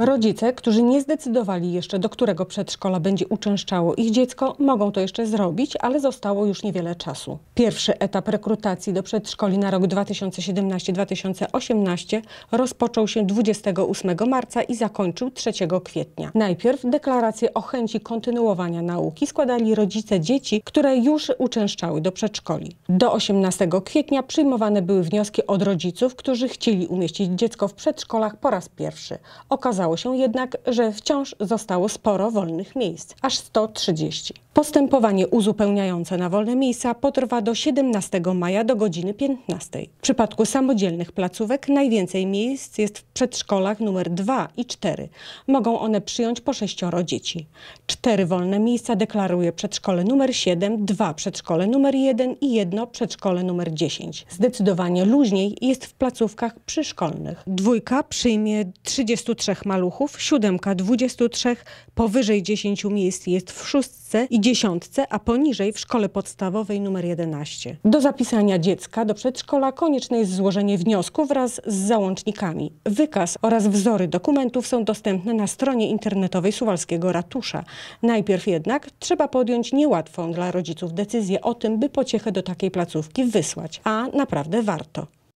Rodzice, którzy nie zdecydowali jeszcze, do którego przedszkola będzie uczęszczało ich dziecko, mogą to jeszcze zrobić, ale zostało już niewiele czasu. Pierwszy etap rekrutacji do przedszkoli na rok 2017-2018 rozpoczął się 28 marca i zakończył 3 kwietnia. Najpierw deklaracje o chęci kontynuowania nauki składali rodzice dzieci, które już uczęszczały do przedszkoli. Do 18 kwietnia przyjmowane były wnioski od rodziców, którzy chcieli umieścić dziecko w przedszkolach po raz pierwszy. Okazało okazało się jednak, że wciąż zostało sporo wolnych miejsc, aż 130. Postępowanie uzupełniające na wolne miejsca potrwa do 17 maja do godziny 15. W przypadku samodzielnych placówek najwięcej miejsc jest w przedszkolach numer 2 i 4. Mogą one przyjąć po sześcioro dzieci. Cztery wolne miejsca deklaruje przedszkole numer 7, dwa przedszkole numer 1 i jedno przedszkole numer 10. Zdecydowanie luźniej jest w placówkach przyszkolnych. Dwójka przyjmie 33 maluchów maluchów, siódemka 23, powyżej 10 miejsc jest w szóstce i dziesiątce, a poniżej w szkole podstawowej numer 11. Do zapisania dziecka do przedszkola konieczne jest złożenie wniosku wraz z załącznikami. Wykaz oraz wzory dokumentów są dostępne na stronie internetowej Suwalskiego Ratusza. Najpierw jednak trzeba podjąć niełatwą dla rodziców decyzję o tym, by pociechę do takiej placówki wysłać, a naprawdę warto.